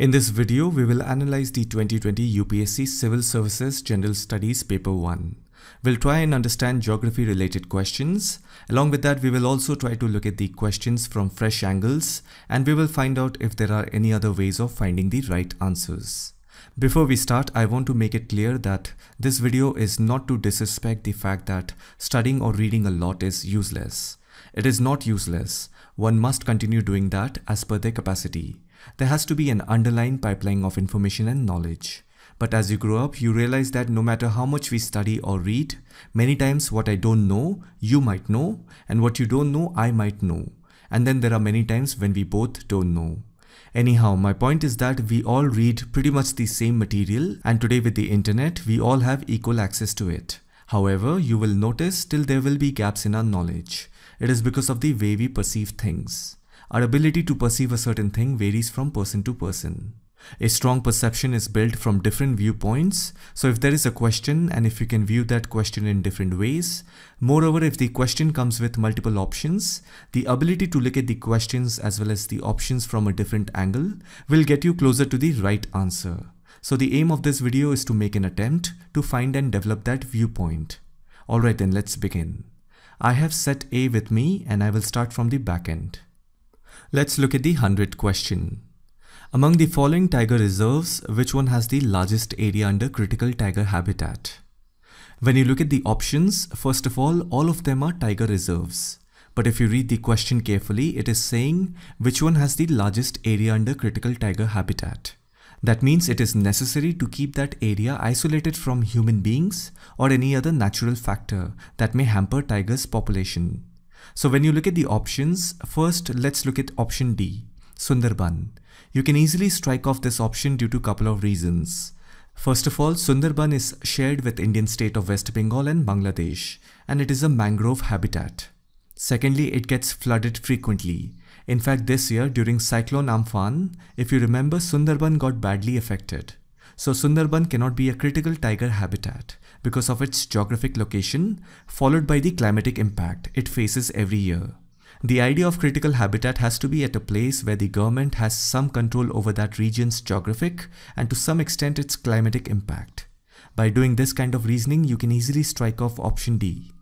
In this video, we will analyze the 2020 UPSC Civil Services General Studies Paper 1. We'll try and understand geography related questions. Along with that, we will also try to look at the questions from fresh angles and we will find out if there are any other ways of finding the right answers. Before we start, I want to make it clear that this video is not to disrespect the fact that studying or reading a lot is useless. It is not useless. One must continue doing that as per their capacity. There has to be an underlying pipeline of information and knowledge. But as you grow up, you realize that no matter how much we study or read, many times what I don't know, you might know, and what you don't know, I might know. And then there are many times when we both don't know. Anyhow, my point is that we all read pretty much the same material and today with the internet, we all have equal access to it. However, you will notice still there will be gaps in our knowledge. It is because of the way we perceive things. Our ability to perceive a certain thing varies from person to person. A strong perception is built from different viewpoints. So if there is a question and if you can view that question in different ways, moreover, if the question comes with multiple options, the ability to look at the questions as well as the options from a different angle will get you closer to the right answer. So the aim of this video is to make an attempt to find and develop that viewpoint. Alright then, let's begin. I have set A with me and I will start from the back end. Let's look at the 100 question. Among the following tiger reserves, which one has the largest area under critical tiger habitat? When you look at the options, first of all, all of them are tiger reserves. But if you read the question carefully, it is saying which one has the largest area under critical tiger habitat. That means it is necessary to keep that area isolated from human beings or any other natural factor that may hamper tigers' population. So when you look at the options, first let's look at option D, Sundarban. You can easily strike off this option due to a couple of reasons. First of all, Sundarban is shared with Indian state of West Bengal and Bangladesh, and it is a mangrove habitat. Secondly, it gets flooded frequently. In fact, this year during Cyclone Amphan, if you remember, Sundarban got badly affected. So Sundarban cannot be a critical tiger habitat because of its geographic location, followed by the climatic impact it faces every year. The idea of critical habitat has to be at a place where the government has some control over that region's geographic and to some extent its climatic impact. By doing this kind of reasoning, you can easily strike off option D.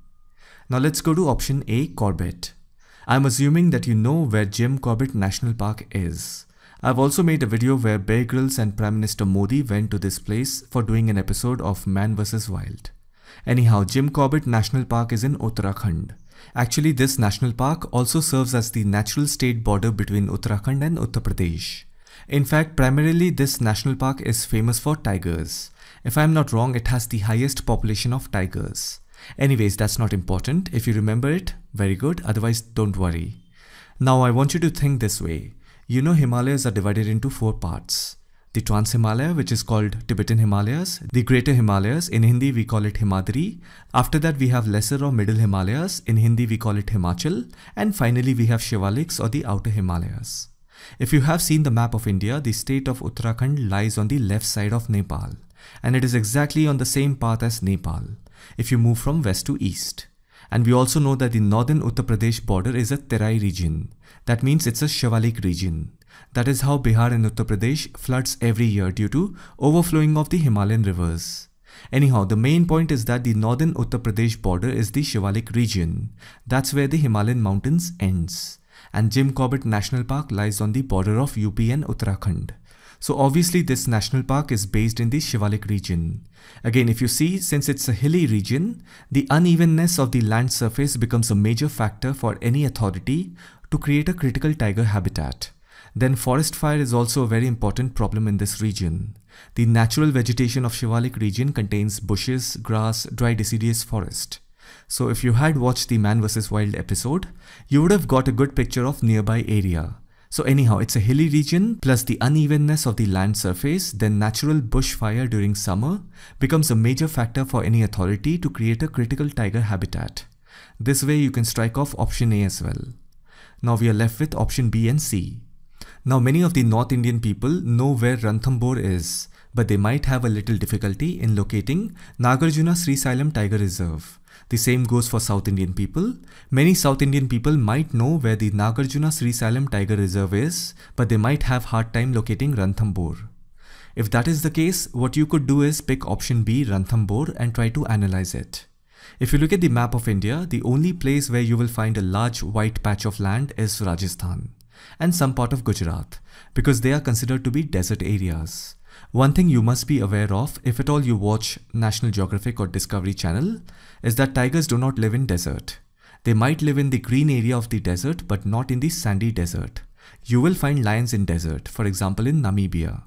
Now let's go to option A, Corbett. I'm assuming that you know where Jim Corbett National Park is. I've also made a video where Bear Grylls and Prime Minister Modi went to this place for doing an episode of Man vs. Wild. Anyhow, Jim Corbett National Park is in Uttarakhand. Actually, this national park also serves as the natural state border between Uttarakhand and Uttar Pradesh. In fact, primarily this national park is famous for tigers. If I'm not wrong, it has the highest population of tigers. Anyways, that's not important. If you remember it, very good. Otherwise, don't worry. Now, I want you to think this way. You know Himalayas are divided into four parts. The Trans Himalaya, which is called Tibetan Himalayas, the Greater Himalayas, in Hindi we call it Himadri. After that we have Lesser or Middle Himalayas, in Hindi we call it Himachal. And finally we have Shivaliks or the Outer Himalayas. If you have seen the map of India, the state of Uttarakhand lies on the left side of Nepal. And it is exactly on the same path as Nepal, if you move from west to east. And we also know that the northern Uttar Pradesh border is a Terai region. That means it's a Shivalik region. That is how Bihar and Uttar Pradesh floods every year due to overflowing of the Himalayan rivers. Anyhow, the main point is that the northern Uttar Pradesh border is the Shivalik region. That's where the Himalayan mountains ends. And Jim Corbett National Park lies on the border of UP and Uttarakhand. So obviously this national park is based in the Shivalik region. Again, if you see, since it's a hilly region, the unevenness of the land surface becomes a major factor for any authority to create a critical tiger habitat. Then forest fire is also a very important problem in this region. The natural vegetation of Shivalik region contains bushes, grass, dry deciduous forest. So if you had watched the Man vs Wild episode, you would have got a good picture of nearby area. So anyhow, it's a hilly region plus the unevenness of the land surface, then natural bushfire during summer becomes a major factor for any authority to create a critical tiger habitat. This way you can strike off option A as well. Now we are left with option B and C. Now many of the North Indian people know where Ranthambore is, but they might have a little difficulty in locating Nagarjuna Sri Srisalam Tiger Reserve, the same goes for South Indian people. Many South Indian people might know where the Nagarjuna Sri Tiger Reserve is, but they might have hard time locating Ranthambore. If that is the case, what you could do is pick option B Ranthambore and try to analyze it. If you look at the map of India, the only place where you will find a large white patch of land is Rajasthan and some part of Gujarat because they are considered to be desert areas. One thing you must be aware of if at all you watch National Geographic or Discovery Channel is that tigers do not live in desert. They might live in the green area of the desert but not in the sandy desert. You will find lions in desert, for example in Namibia.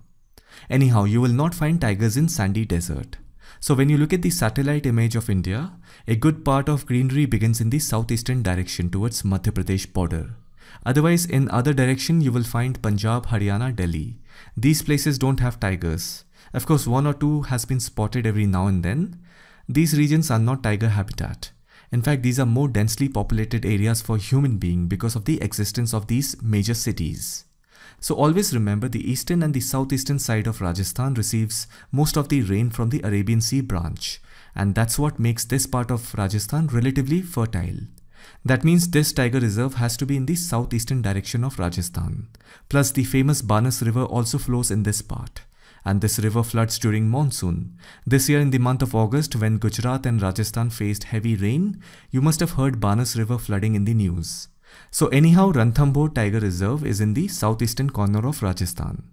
Anyhow, you will not find tigers in sandy desert. So when you look at the satellite image of India, a good part of greenery begins in the southeastern direction towards Madhya Pradesh border. Otherwise, in other direction you will find Punjab, Haryana, Delhi. These places don't have tigers. Of course, one or two has been spotted every now and then, these regions are not tiger habitat. In fact, these are more densely populated areas for human being because of the existence of these major cities. So always remember the eastern and the southeastern side of Rajasthan receives most of the rain from the Arabian Sea branch and that's what makes this part of Rajasthan relatively fertile. That means this tiger reserve has to be in the southeastern direction of Rajasthan. Plus the famous Banas river also flows in this part and this river floods during monsoon. This year in the month of August when Gujarat and Rajasthan faced heavy rain, you must have heard Banas river flooding in the news. So anyhow Ranthambore Tiger Reserve is in the southeastern corner of Rajasthan.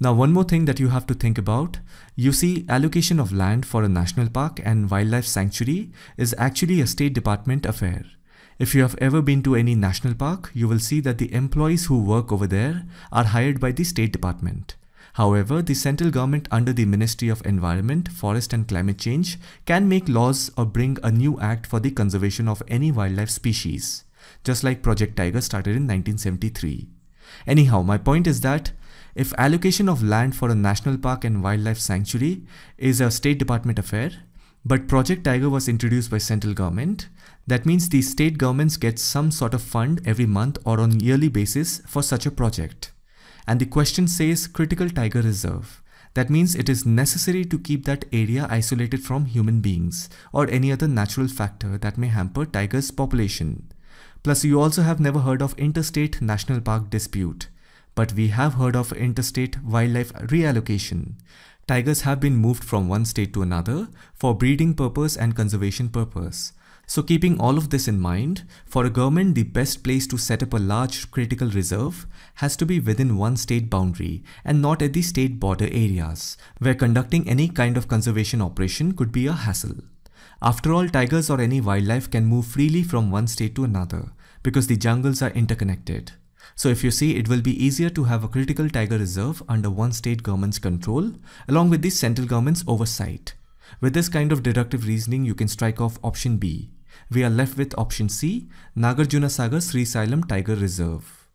Now one more thing that you have to think about, you see allocation of land for a national park and wildlife sanctuary is actually a state department affair. If you have ever been to any national park, you will see that the employees who work over there are hired by the state department. However, the central government under the Ministry of Environment, Forest and Climate Change can make laws or bring a new act for the conservation of any wildlife species, just like Project Tiger started in 1973. Anyhow, my point is that if allocation of land for a national park and wildlife sanctuary is a state department affair, but Project Tiger was introduced by central government, that means the state governments get some sort of fund every month or on yearly basis for such a project. And the question says critical tiger reserve. That means it is necessary to keep that area isolated from human beings or any other natural factor that may hamper tiger's population. Plus you also have never heard of interstate national park dispute. But we have heard of interstate wildlife reallocation. Tigers have been moved from one state to another for breeding purpose and conservation purpose. So keeping all of this in mind, for a government the best place to set up a large critical reserve has to be within one state boundary and not at the state border areas, where conducting any kind of conservation operation could be a hassle. After all, tigers or any wildlife can move freely from one state to another because the jungles are interconnected. So if you see, it will be easier to have a critical tiger reserve under one state government's control along with the central government's oversight with this kind of deductive reasoning, you can strike off option B. We are left with option C, Nagarjuna Sagar Sri Sailam Tiger Reserve.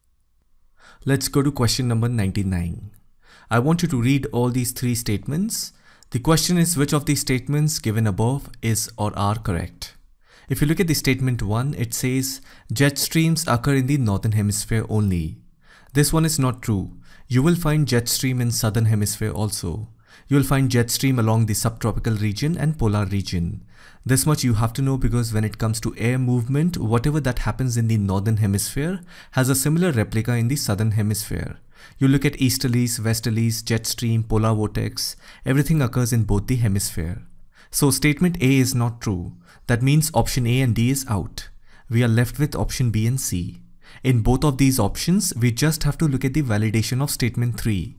Let's go to question number 99. I want you to read all these three statements. The question is which of these statements given above is or are correct. If you look at the statement 1, it says jet streams occur in the northern hemisphere only. This one is not true. You will find jet stream in southern hemisphere also. You'll find jet stream along the subtropical region and polar region. This much you have to know because when it comes to air movement, whatever that happens in the northern hemisphere has a similar replica in the southern hemisphere. You look at easterlies, westerlies, jet stream, polar vortex, everything occurs in both the hemisphere. So statement A is not true. That means option A and D is out. We are left with option B and C. In both of these options, we just have to look at the validation of statement 3.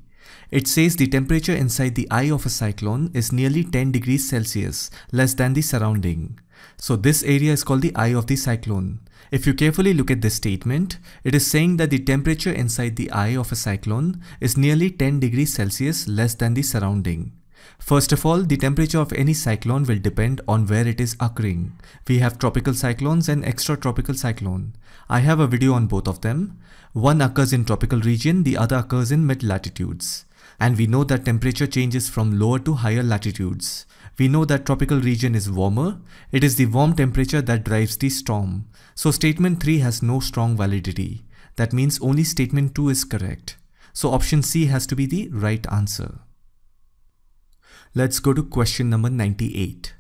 It says the temperature inside the eye of a cyclone is nearly 10 degrees Celsius, less than the surrounding. So this area is called the eye of the cyclone. If you carefully look at this statement, it is saying that the temperature inside the eye of a cyclone is nearly 10 degrees Celsius less than the surrounding. First of all, the temperature of any cyclone will depend on where it is occurring. We have tropical cyclones and extratropical cyclone. I have a video on both of them. One occurs in tropical region, the other occurs in mid-latitudes. And we know that temperature changes from lower to higher latitudes. We know that tropical region is warmer. It is the warm temperature that drives the storm. So statement 3 has no strong validity. That means only statement 2 is correct. So option C has to be the right answer. Let's go to question number 98.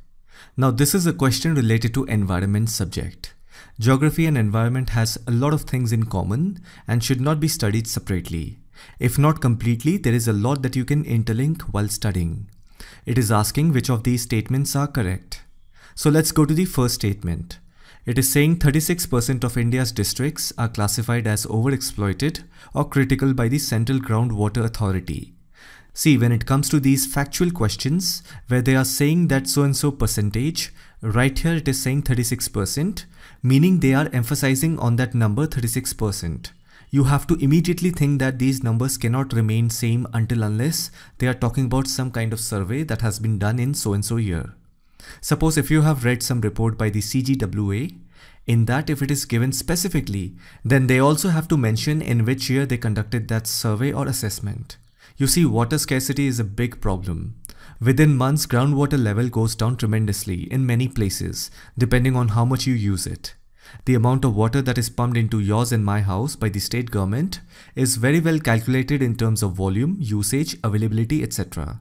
Now this is a question related to environment subject. Geography and environment has a lot of things in common and should not be studied separately. If not completely, there is a lot that you can interlink while studying. It is asking which of these statements are correct. So let's go to the first statement. It is saying 36% of India's districts are classified as overexploited or critical by the Central Groundwater Authority. See, when it comes to these factual questions, where they are saying that so and so percentage, right here it is saying 36%, meaning they are emphasizing on that number 36%. You have to immediately think that these numbers cannot remain same until unless they are talking about some kind of survey that has been done in so and so year. Suppose if you have read some report by the CGWA, in that if it is given specifically, then they also have to mention in which year they conducted that survey or assessment. You see, water scarcity is a big problem. Within months, groundwater level goes down tremendously in many places, depending on how much you use it. The amount of water that is pumped into yours and my house by the state government is very well calculated in terms of volume, usage, availability, etc.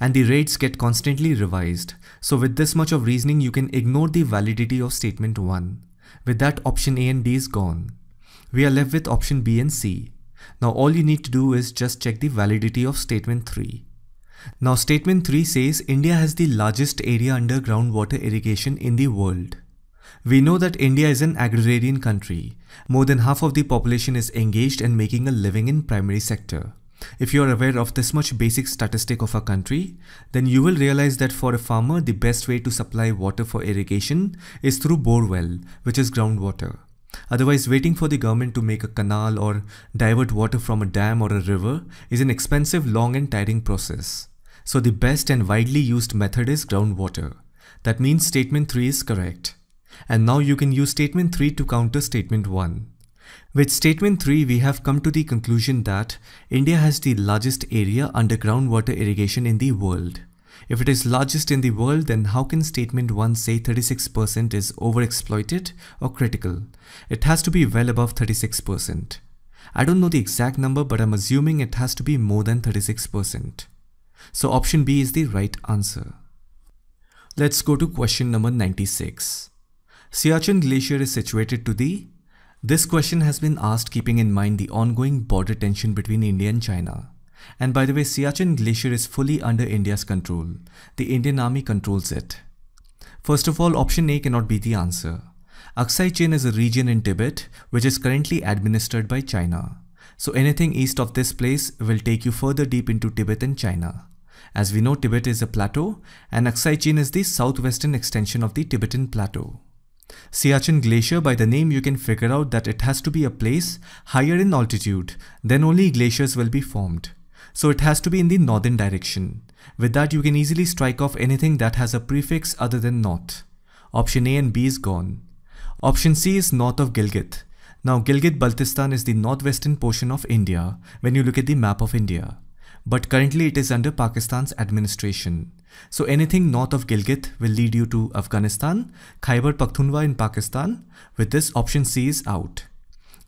And the rates get constantly revised. So with this much of reasoning, you can ignore the validity of statement 1. With that, option A and D is gone. We are left with option B and C. Now all you need to do is just check the validity of statement 3. Now statement 3 says India has the largest area under groundwater irrigation in the world. We know that India is an agrarian country. More than half of the population is engaged and making a living in primary sector. If you are aware of this much basic statistic of a country, then you will realize that for a farmer the best way to supply water for irrigation is through bore well, which is groundwater. Otherwise, waiting for the government to make a canal or divert water from a dam or a river is an expensive, long and tiring process. So the best and widely used method is groundwater. That means statement 3 is correct. And now you can use statement 3 to counter statement 1. With statement 3, we have come to the conclusion that India has the largest area under groundwater irrigation in the world. If it is largest in the world, then how can statement 1 say 36% is overexploited or critical? It has to be well above 36%. I don't know the exact number, but I'm assuming it has to be more than 36%. So option B is the right answer. Let's go to question number 96. Siachen Glacier is situated to the? This question has been asked keeping in mind the ongoing border tension between India and China. And by the way, Siachen Glacier is fully under India's control. The Indian Army controls it. First of all, option A cannot be the answer. Aksai Chin is a region in Tibet which is currently administered by China. So anything east of this place will take you further deep into Tibet and China. As we know, Tibet is a plateau and Aksai Chin is the southwestern extension of the Tibetan plateau. Siachen Glacier, by the name you can figure out that it has to be a place higher in altitude, then only glaciers will be formed. So it has to be in the northern direction. With that you can easily strike off anything that has a prefix other than north. Option A and B is gone. Option C is north of Gilgit. Now Gilgit-Baltistan is the northwestern portion of India when you look at the map of India. But currently it is under Pakistan's administration. So anything north of Gilgit will lead you to Afghanistan, Khyber Pakhtunkhwa in Pakistan. With this option C is out.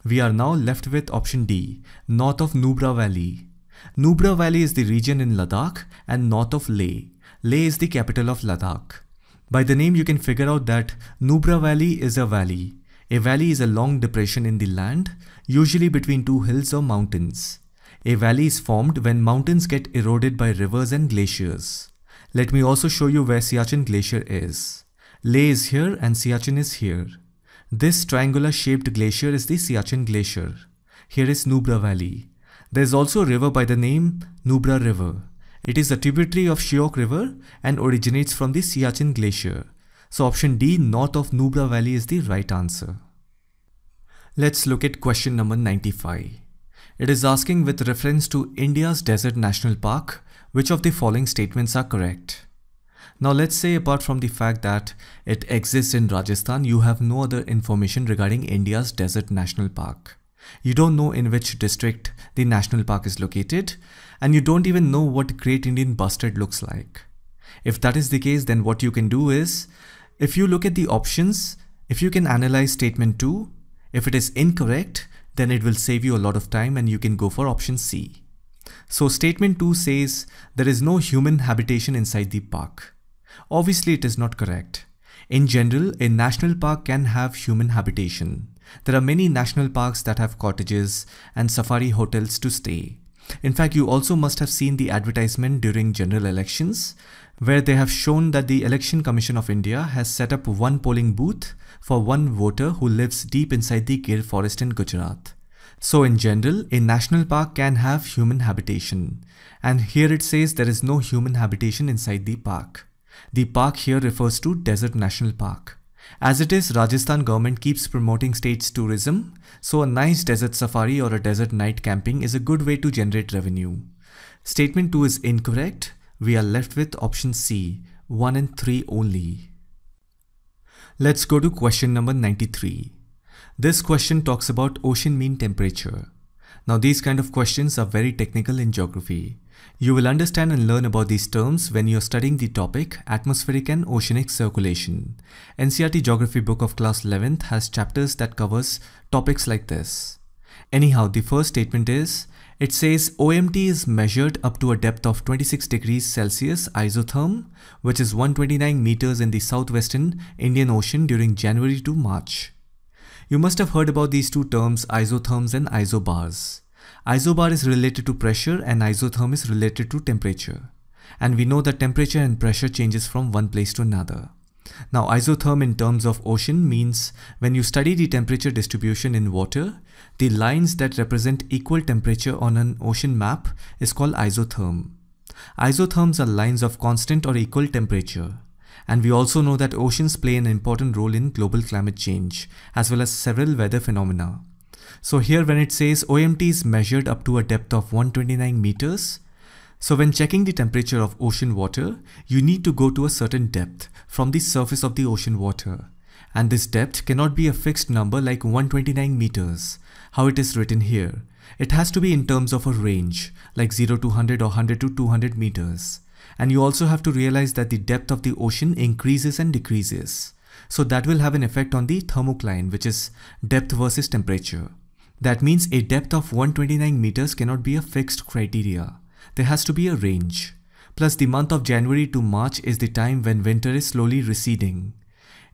We are now left with option D, north of Nubra Valley. Nubra Valley is the region in Ladakh and north of Leh. Leh is the capital of Ladakh. By the name you can figure out that Nubra Valley is a valley. A valley is a long depression in the land, usually between two hills or mountains. A valley is formed when mountains get eroded by rivers and glaciers. Let me also show you where Siachen Glacier is. Leh is here and Siachen is here. This triangular shaped glacier is the Siachen Glacier. Here is Nubra Valley. There's also a river by the name Nubra River. It is a tributary of Shiok River and originates from the Siachen Glacier. So option D north of Nubra Valley is the right answer. Let's look at question number 95. It is asking with reference to India's Desert National Park, which of the following statements are correct? Now let's say apart from the fact that it exists in Rajasthan, you have no other information regarding India's Desert National Park. You don't know in which district the national park is located, and you don't even know what Great Indian Bustard looks like. If that is the case, then what you can do is, if you look at the options, if you can analyze statement 2, if it is incorrect, then it will save you a lot of time and you can go for option C. So statement 2 says there is no human habitation inside the park. Obviously it is not correct. In general, a national park can have human habitation. There are many national parks that have cottages and safari hotels to stay. In fact, you also must have seen the advertisement during general elections, where they have shown that the Election Commission of India has set up one polling booth for one voter who lives deep inside the Gir forest in Gujarat. So in general, a national park can have human habitation. And here it says there is no human habitation inside the park. The park here refers to Desert National Park. As it is, Rajasthan government keeps promoting states tourism, so a nice desert safari or a desert night camping is a good way to generate revenue. Statement 2 is incorrect. We are left with option C, 1 and 3 only. Let's go to question number 93. This question talks about ocean mean temperature. Now these kind of questions are very technical in geography. You will understand and learn about these terms when you are studying the topic Atmospheric and Oceanic Circulation. NCRT Geography book of class 11th has chapters that covers topics like this. Anyhow, the first statement is, it says OMT is measured up to a depth of 26 degrees Celsius isotherm, which is 129 meters in the southwestern Indian Ocean during January to March. You must have heard about these two terms isotherms and isobars. Isobar is related to pressure and isotherm is related to temperature. And we know that temperature and pressure changes from one place to another. Now isotherm in terms of ocean means when you study the temperature distribution in water, the lines that represent equal temperature on an ocean map is called isotherm. Isotherms are lines of constant or equal temperature. And we also know that oceans play an important role in global climate change, as well as several weather phenomena. So here when it says OMT is measured up to a depth of 129 meters, so when checking the temperature of ocean water, you need to go to a certain depth from the surface of the ocean water. And this depth cannot be a fixed number like 129 meters, how it is written here. It has to be in terms of a range, like 0 to 100 or 100 to 200 meters. And you also have to realize that the depth of the ocean increases and decreases. So that will have an effect on the thermocline, which is depth versus temperature. That means a depth of 129 meters cannot be a fixed criteria. There has to be a range. Plus the month of January to March is the time when winter is slowly receding.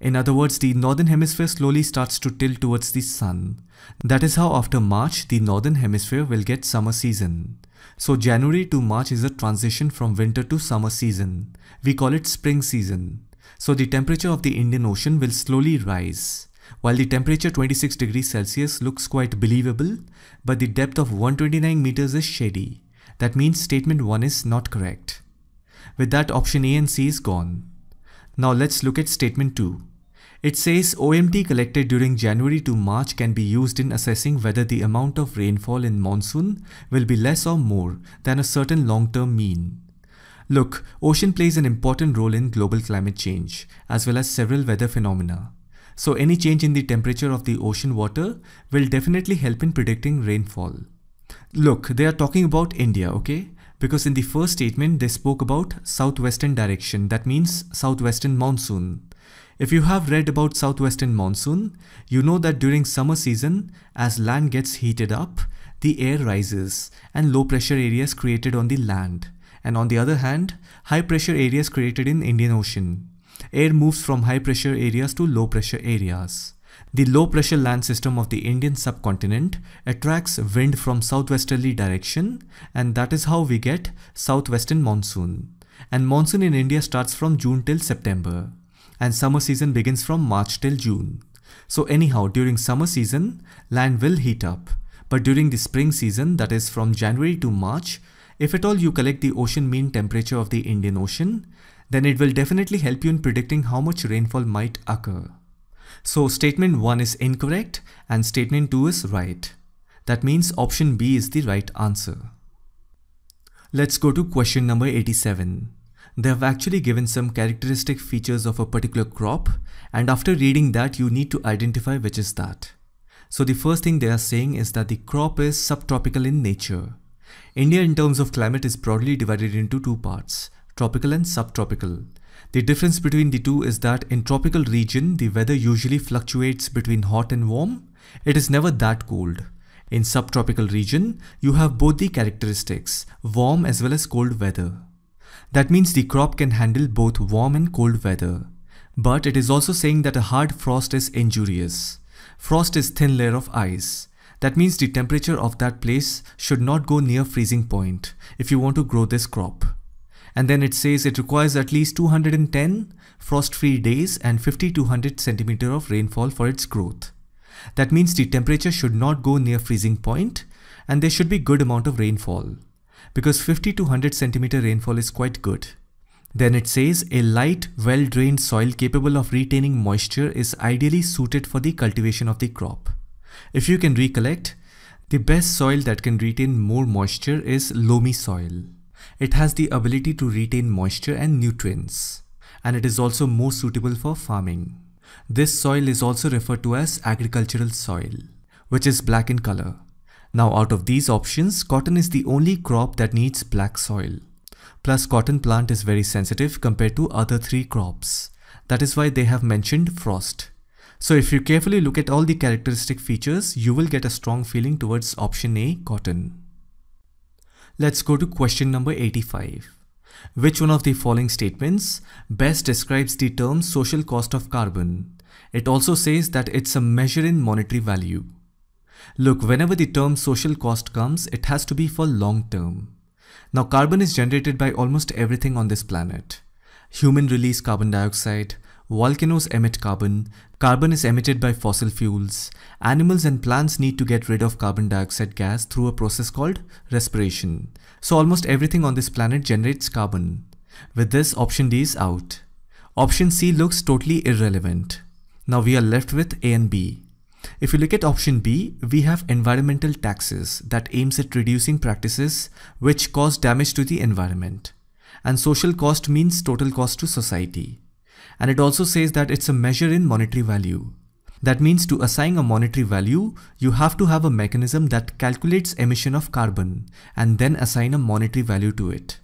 In other words, the northern hemisphere slowly starts to tilt towards the sun. That is how after March, the northern hemisphere will get summer season. So January to March is a transition from winter to summer season. We call it spring season. So the temperature of the Indian Ocean will slowly rise. While the temperature 26 degrees Celsius looks quite believable, but the depth of 129 meters is shady. That means statement 1 is not correct. With that option A and C is gone. Now let's look at statement 2. It says OMT collected during January to March can be used in assessing whether the amount of rainfall in monsoon will be less or more than a certain long-term mean. Look, ocean plays an important role in global climate change, as well as several weather phenomena. So any change in the temperature of the ocean water will definitely help in predicting rainfall. Look, they are talking about India, okay? Because in the first statement, they spoke about southwestern direction. That means southwestern monsoon. If you have read about southwestern monsoon, you know that during summer season, as land gets heated up, the air rises and low pressure areas created on the land. And on the other hand, high pressure areas created in Indian Ocean. Air moves from high pressure areas to low pressure areas. The low pressure land system of the Indian subcontinent attracts wind from southwesterly direction and that is how we get southwestern monsoon. And monsoon in India starts from June till September and summer season begins from March till June. So anyhow, during summer season, land will heat up. But during the spring season, that is from January to March, if at all you collect the ocean mean temperature of the Indian Ocean, then it will definitely help you in predicting how much rainfall might occur. So statement 1 is incorrect and statement 2 is right. That means option B is the right answer. Let's go to question number 87. They have actually given some characteristic features of a particular crop and after reading that you need to identify which is that. So the first thing they are saying is that the crop is subtropical in nature. India in terms of climate is broadly divided into two parts, tropical and subtropical. The difference between the two is that in tropical region, the weather usually fluctuates between hot and warm. It is never that cold. In subtropical region, you have both the characteristics, warm as well as cold weather. That means the crop can handle both warm and cold weather. But it is also saying that a hard frost is injurious. Frost is thin layer of ice. That means the temperature of that place should not go near freezing point if you want to grow this crop. And then it says it requires at least 210 frost-free days and 50 to 100 centimeter of rainfall for its growth. That means the temperature should not go near freezing point and there should be good amount of rainfall because 50 to 100 centimeter rainfall is quite good. Then it says a light, well-drained soil capable of retaining moisture is ideally suited for the cultivation of the crop. If you can recollect, the best soil that can retain more moisture is loamy soil. It has the ability to retain moisture and nutrients, and it is also more suitable for farming. This soil is also referred to as agricultural soil, which is black in color. Now out of these options, cotton is the only crop that needs black soil. Plus cotton plant is very sensitive compared to other three crops. That is why they have mentioned frost. So if you carefully look at all the characteristic features, you will get a strong feeling towards option A, cotton. Let's go to question number 85. Which one of the following statements best describes the term social cost of carbon? It also says that it's a measure in monetary value. Look, whenever the term social cost comes, it has to be for long term. Now, carbon is generated by almost everything on this planet. Human release carbon dioxide, volcanoes emit carbon, carbon is emitted by fossil fuels, animals and plants need to get rid of carbon dioxide gas through a process called respiration. So almost everything on this planet generates carbon. With this, option D is out. Option C looks totally irrelevant. Now we are left with A and B. If you look at option B, we have environmental taxes that aims at reducing practices which cause damage to the environment. And social cost means total cost to society. And it also says that it's a measure in monetary value. That means to assign a monetary value, you have to have a mechanism that calculates emission of carbon and then assign a monetary value to it.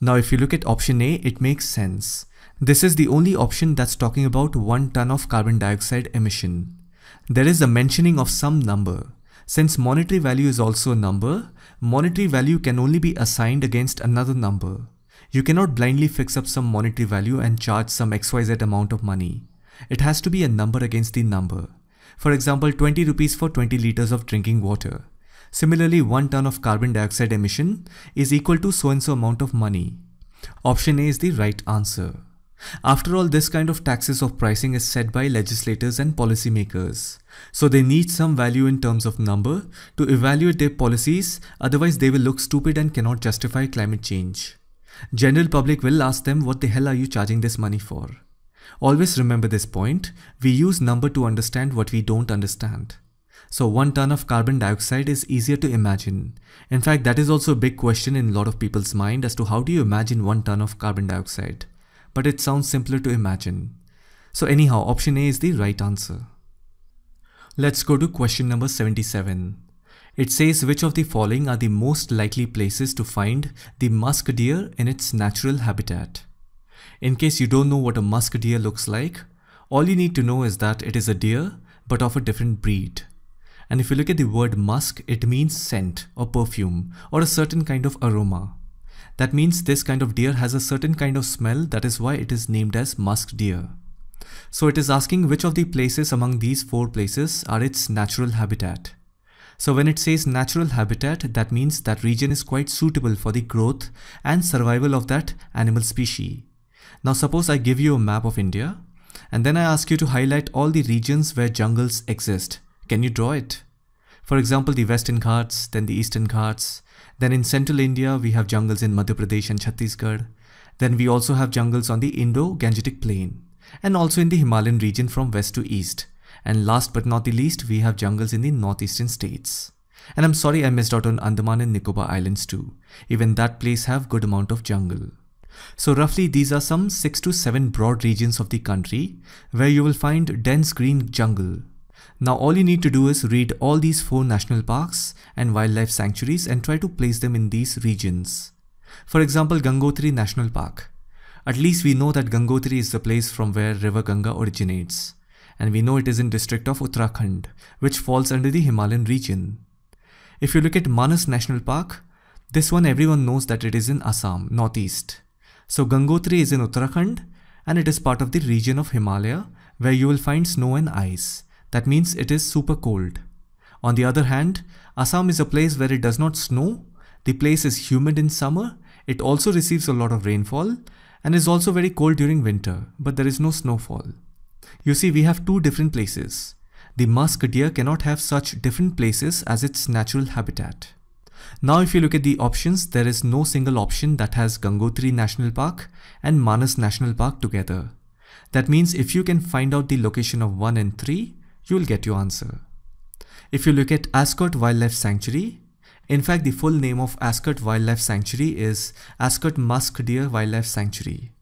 Now if you look at option A, it makes sense. This is the only option that's talking about 1 ton of carbon dioxide emission. There is a mentioning of some number. Since monetary value is also a number, monetary value can only be assigned against another number. You cannot blindly fix up some monetary value and charge some XYZ amount of money. It has to be a number against the number. For example, 20 rupees for 20 liters of drinking water. Similarly, 1 ton of carbon dioxide emission is equal to so and so amount of money. Option A is the right answer. After all, this kind of taxes of pricing is set by legislators and policymakers. So they need some value in terms of number to evaluate their policies, otherwise they will look stupid and cannot justify climate change. General public will ask them what the hell are you charging this money for? Always remember this point, we use number to understand what we don't understand. So one ton of carbon dioxide is easier to imagine. In fact, that is also a big question in a lot of people's mind as to how do you imagine one ton of carbon dioxide? But it sounds simpler to imagine. So anyhow, option A is the right answer. Let's go to question number 77. It says which of the following are the most likely places to find the musk deer in its natural habitat. In case you don't know what a musk deer looks like, all you need to know is that it is a deer but of a different breed. And if you look at the word musk, it means scent or perfume or a certain kind of aroma. That means this kind of deer has a certain kind of smell that is why it is named as musk deer. So it is asking which of the places among these four places are its natural habitat. So when it says natural habitat, that means that region is quite suitable for the growth and survival of that animal species. Now suppose I give you a map of India and then I ask you to highlight all the regions where jungles exist. Can you draw it? For example, the Western Ghats, then the Eastern Ghats. Then in Central India, we have jungles in Madhya Pradesh and Chhattisgarh. Then we also have jungles on the Indo-Gangetic Plain and also in the Himalayan region from west to east. And last but not the least, we have jungles in the northeastern states. And I'm sorry I missed out on Andaman and Nicobar Islands too. Even that place have good amount of jungle. So roughly these are some 6 to 7 broad regions of the country where you will find dense green jungle. Now all you need to do is read all these 4 national parks and wildlife sanctuaries and try to place them in these regions. For example Gangotri National Park. At least we know that Gangotri is the place from where river Ganga originates and we know it is in district of Uttarakhand, which falls under the Himalayan region. If you look at Manas National Park, this one everyone knows that it is in Assam, northeast. So Gangotri is in Uttarakhand and it is part of the region of Himalaya where you will find snow and ice. That means it is super cold. On the other hand, Assam is a place where it does not snow, the place is humid in summer, it also receives a lot of rainfall and is also very cold during winter, but there is no snowfall. You see, we have two different places. The musk deer cannot have such different places as its natural habitat. Now if you look at the options, there is no single option that has Gangotri National Park and Manas National Park together. That means if you can find out the location of 1 and 3, you'll get your answer. If you look at Ascot Wildlife Sanctuary, in fact the full name of Ascot Wildlife Sanctuary is Ascot Musk Deer Wildlife Sanctuary.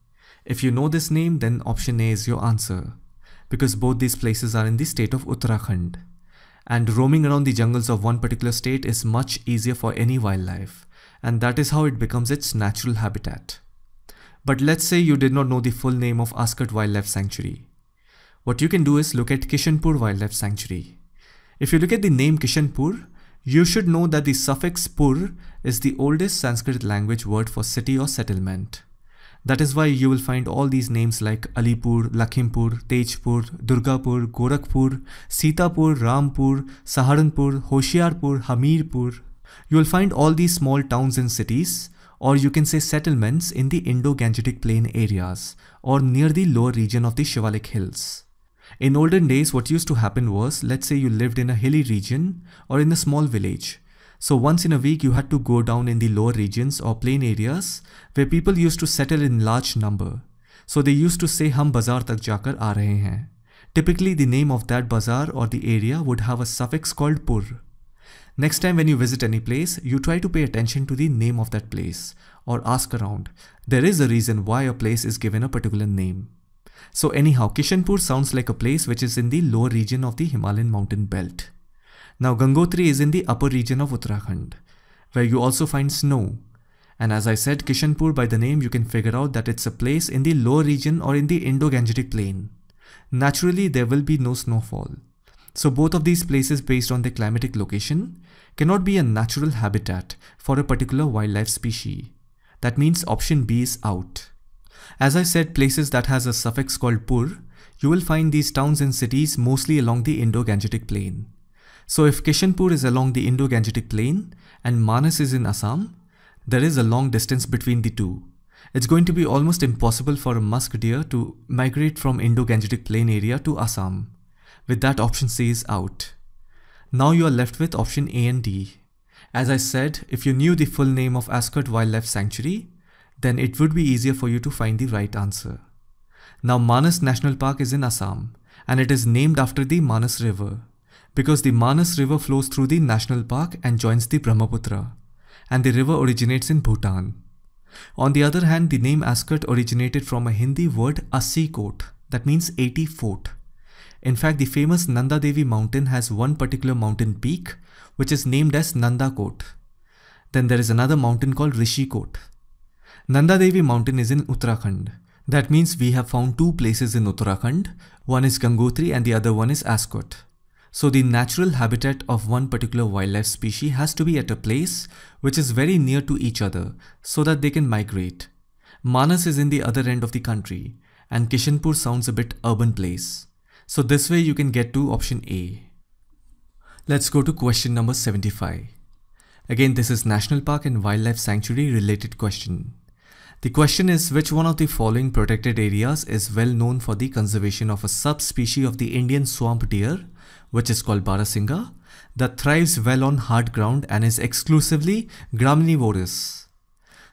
If you know this name, then option A is your answer because both these places are in the state of Uttarakhand. And roaming around the jungles of one particular state is much easier for any wildlife, and that is how it becomes its natural habitat. But let's say you did not know the full name of Ascot Wildlife Sanctuary. What you can do is look at Kishanpur Wildlife Sanctuary. If you look at the name Kishanpur, you should know that the suffix pur is the oldest Sanskrit language word for city or settlement. That is why you will find all these names like Alipur, Lakhimpur, Tejpur, Durgapur, Gorakhpur, Sitapur, Rampur, Saharanpur, Hoshiarpur, Hamirpur. You will find all these small towns and cities or you can say settlements in the Indo-Gangetic plain areas or near the lower region of the Shivalik hills. In olden days what used to happen was let's say you lived in a hilly region or in a small village so once in a week you had to go down in the lower regions or plain areas where people used to settle in large number. So they used to say hum bazaar tak jaakar aa rahe hain. Typically the name of that bazaar or the area would have a suffix called pur. Next time when you visit any place, you try to pay attention to the name of that place or ask around. There is a reason why a place is given a particular name. So anyhow, Kishanpur sounds like a place which is in the lower region of the Himalayan mountain belt. Now Gangotri is in the upper region of Uttarakhand, where you also find snow. And as I said Kishanpur by the name you can figure out that it's a place in the lower region or in the Indo-Gangetic plain. Naturally there will be no snowfall. So both of these places based on their climatic location cannot be a natural habitat for a particular wildlife species. That means option B is out. As I said places that has a suffix called pur, you will find these towns and cities mostly along the Indo-Gangetic plain. So if Kishanpur is along the Indo-Gangetic plain and Manas is in Assam, there is a long distance between the two. It's going to be almost impossible for a musk deer to migrate from Indo-Gangetic plain area to Assam. With that option C is out. Now you are left with option A and D. As I said, if you knew the full name of Ascot Wildlife Sanctuary, then it would be easier for you to find the right answer. Now Manas National Park is in Assam and it is named after the Manas River because the Manas River flows through the national park and joins the Brahmaputra, and the river originates in Bhutan. On the other hand, the name Ascot originated from a Hindi word Asikot, that means 80 fort. In fact, the famous Nanda Devi mountain has one particular mountain peak, which is named as Nanda Kot. Then there is another mountain called Rishikot. Nanda Devi mountain is in Uttarakhand. That means we have found two places in Uttarakhand, one is Gangotri and the other one is Ascot. So the natural habitat of one particular wildlife species has to be at a place which is very near to each other so that they can migrate. Manas is in the other end of the country and Kishanpur sounds a bit urban place. So this way you can get to option A. Let's go to question number 75. Again this is National Park and Wildlife Sanctuary related question. The question is which one of the following protected areas is well known for the conservation of a subspecies of the Indian swamp deer which is called Barasinga, that thrives well on hard ground and is exclusively graminivorous.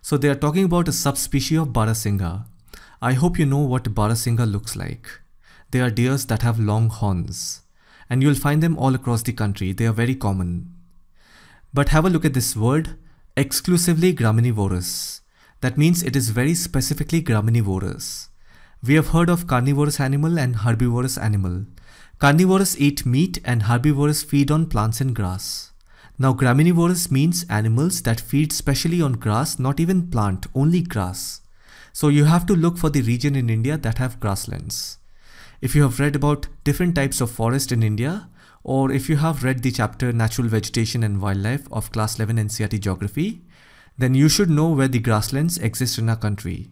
So they are talking about a subspecies of Barasinga. I hope you know what Barasinga looks like. They are deers that have long horns. And you'll find them all across the country, they are very common. But have a look at this word, exclusively graminivorous. That means it is very specifically graminivorous. We have heard of carnivorous animal and herbivorous animal. Carnivores eat meat and herbivores feed on plants and grass. Now graminivorous means animals that feed specially on grass, not even plant, only grass. So you have to look for the region in India that have grasslands. If you have read about different types of forest in India, or if you have read the chapter Natural Vegetation and Wildlife of Class 11 NCRT Geography, then you should know where the grasslands exist in our country.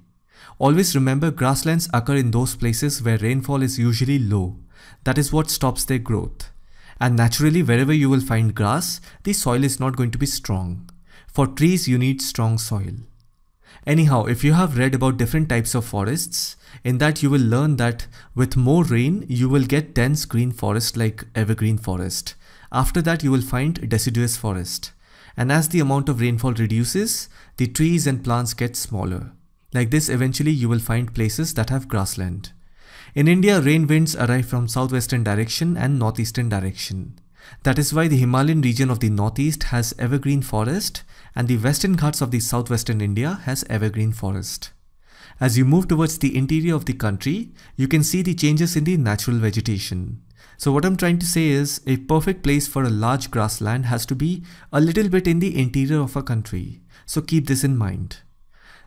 Always remember grasslands occur in those places where rainfall is usually low that is what stops their growth. And naturally, wherever you will find grass, the soil is not going to be strong. For trees, you need strong soil. Anyhow, if you have read about different types of forests, in that you will learn that with more rain, you will get dense green forest like evergreen forest. After that, you will find deciduous forest. And as the amount of rainfall reduces, the trees and plants get smaller. Like this, eventually you will find places that have grassland. In India, rain winds arrive from southwestern direction and northeastern direction. That is why the Himalayan region of the northeast has evergreen forest and the western ghats of the southwestern India has evergreen forest. As you move towards the interior of the country, you can see the changes in the natural vegetation. So what I'm trying to say is a perfect place for a large grassland has to be a little bit in the interior of a country. So keep this in mind.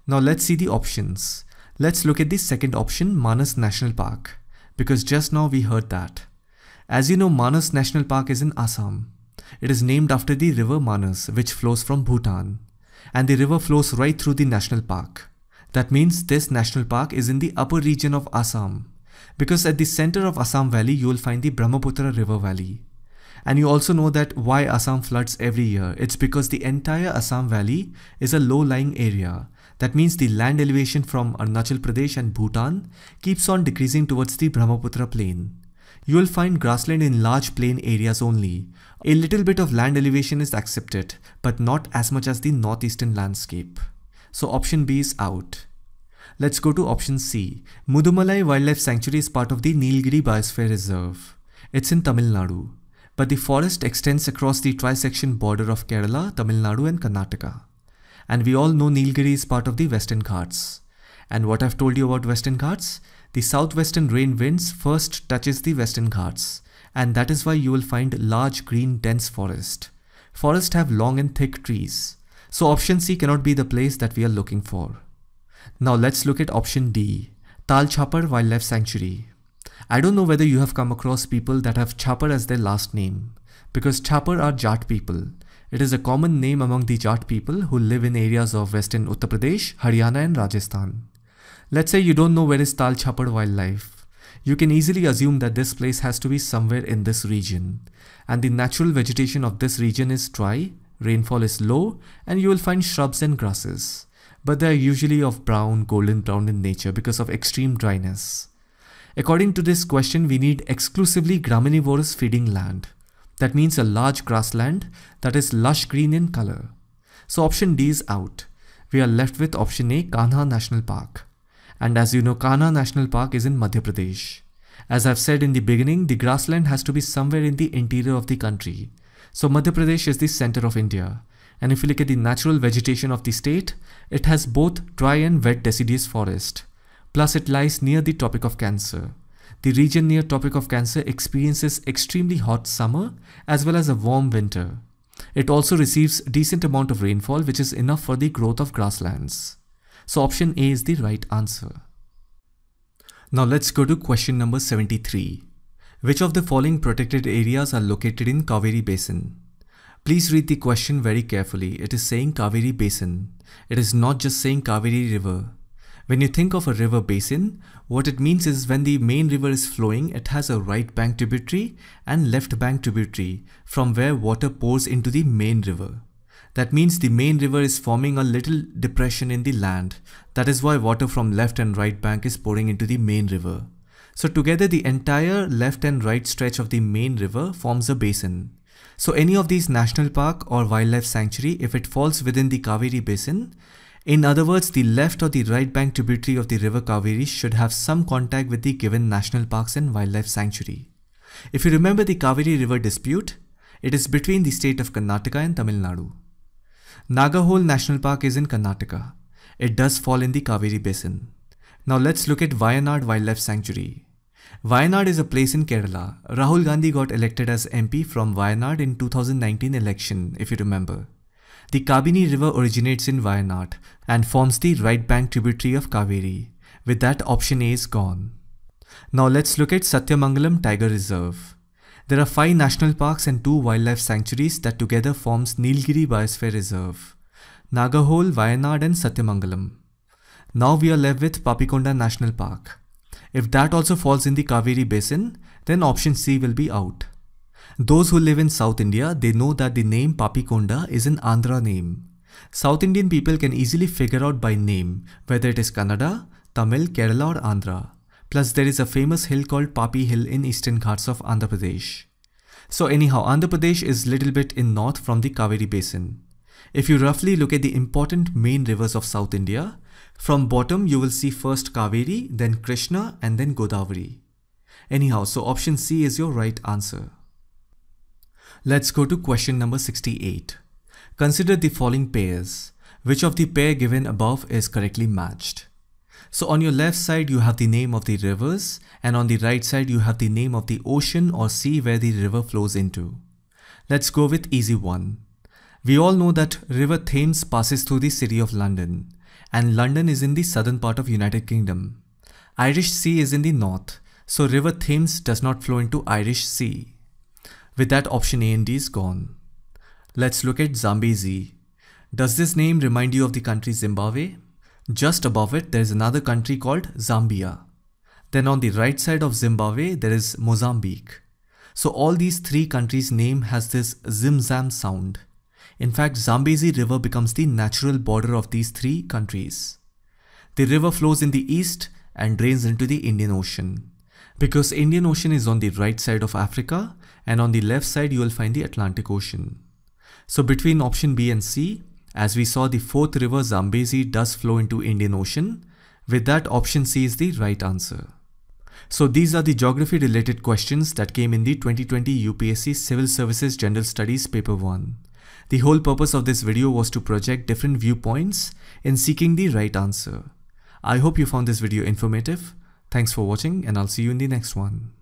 Now let's see the options. Let's look at the second option, Manas National Park, because just now we heard that. As you know, Manas National Park is in Assam. It is named after the river Manas, which flows from Bhutan. And the river flows right through the national park. That means this national park is in the upper region of Assam. Because at the center of Assam Valley, you will find the Brahmaputra River Valley. And you also know that why Assam floods every year. It's because the entire Assam Valley is a low-lying area. That means the land elevation from Arunachal Pradesh and Bhutan keeps on decreasing towards the Brahmaputra plain. You will find grassland in large plain areas only. A little bit of land elevation is accepted, but not as much as the northeastern landscape. So option B is out. Let's go to option C. Mudumalai Wildlife Sanctuary is part of the Nilgiri Biosphere Reserve. It's in Tamil Nadu but the forest extends across the trisection border of Kerala, Tamil Nadu and Karnataka. And we all know Nilgiri is part of the Western Ghats. And what I've told you about Western Ghats? The southwestern rain winds first touches the Western Ghats and that is why you will find large green dense forest. Forests have long and thick trees. So option C cannot be the place that we are looking for. Now let's look at option D. Tal Chhapar Wildlife Sanctuary. I don't know whether you have come across people that have Chapar as their last name, because Chapar are Jat people. It is a common name among the Jat people who live in areas of western Uttar Pradesh, Haryana and Rajasthan. Let's say you don't know where is Tal Chapar wildlife. You can easily assume that this place has to be somewhere in this region. And the natural vegetation of this region is dry, rainfall is low, and you will find shrubs and grasses. But they are usually of brown, golden brown in nature because of extreme dryness. According to this question, we need exclusively graminivorous feeding land. That means a large grassland that is lush green in color. So option D is out. We are left with option A, Kanha National Park. And as you know, Kanha National Park is in Madhya Pradesh. As I've said in the beginning, the grassland has to be somewhere in the interior of the country. So Madhya Pradesh is the center of India. And if you look at the natural vegetation of the state, it has both dry and wet deciduous forest. Plus, it lies near the Tropic of Cancer. The region near Tropic of Cancer experiences extremely hot summer as well as a warm winter. It also receives decent amount of rainfall which is enough for the growth of grasslands. So option A is the right answer. Now let's go to question number 73. Which of the following protected areas are located in Kaveri Basin? Please read the question very carefully. It is saying Kaveri Basin. It is not just saying Kaveri River. When you think of a river basin, what it means is when the main river is flowing, it has a right bank tributary and left bank tributary from where water pours into the main river. That means the main river is forming a little depression in the land. That is why water from left and right bank is pouring into the main river. So together the entire left and right stretch of the main river forms a basin. So any of these national park or wildlife sanctuary, if it falls within the Kaveri basin, in other words, the left or the right bank tributary of the river Kaveri should have some contact with the given national parks and wildlife sanctuary. If you remember the Kaveri River dispute, it is between the state of Karnataka and Tamil Nadu. Nagahole National Park is in Karnataka. It does fall in the Kaveri Basin. Now let's look at Wayanad Wildlife Sanctuary. Wayanad is a place in Kerala. Rahul Gandhi got elected as MP from Wayanad in 2019 election, if you remember. The Kabini River originates in Wayanad and forms the right bank tributary of Kaveri. With that, option A is gone. Now let's look at Satyamangalam Tiger Reserve. There are 5 national parks and 2 wildlife sanctuaries that together forms Nilgiri Biosphere Reserve. Nagahol, Wayanad and Satyamangalam. Now we are left with Papikonda National Park. If that also falls in the Kaveri Basin, then option C will be out. Those who live in South India, they know that the name Papikonda is an Andhra name. South Indian people can easily figure out by name whether it is Kannada, Tamil, Kerala or Andhra. Plus there is a famous hill called Papi Hill in eastern Ghats of Andhra Pradesh. So anyhow, Andhra Pradesh is little bit in north from the Kaveri basin. If you roughly look at the important main rivers of South India, from bottom you will see first Kaveri, then Krishna and then Godavari. Anyhow, so option C is your right answer. Let's go to question number 68. Consider the following pairs. Which of the pair given above is correctly matched? So on your left side you have the name of the rivers and on the right side you have the name of the ocean or sea where the river flows into. Let's go with easy one. We all know that River Thames passes through the city of London and London is in the southern part of United Kingdom. Irish Sea is in the north, so River Thames does not flow into Irish Sea. With that option A and D is gone. Let's look at Zambezi. Does this name remind you of the country Zimbabwe? Just above it there is another country called Zambia. Then on the right side of Zimbabwe there is Mozambique. So all these three countries name has this zimzam sound. In fact Zambezi river becomes the natural border of these three countries. The river flows in the east and drains into the Indian Ocean. Because Indian Ocean is on the right side of Africa, and on the left side you will find the Atlantic Ocean. So between option B and C, as we saw the fourth river Zambezi does flow into Indian Ocean, with that option C is the right answer. So these are the geography related questions that came in the 2020 UPSC Civil Services General Studies paper 1. The whole purpose of this video was to project different viewpoints in seeking the right answer. I hope you found this video informative. Thanks for watching and I'll see you in the next one.